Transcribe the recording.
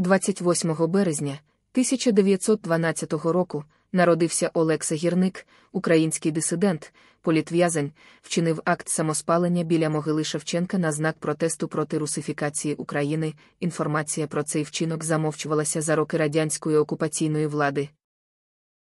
28 березня 1912 року народився Олекса Гірник, український дисидент, політв'язень, вчинив акт самоспалення біля могили Шевченка на знак протесту проти русифікації України. Інформація про цей вчинок замовчувалася за роки радянської окупаційної влади.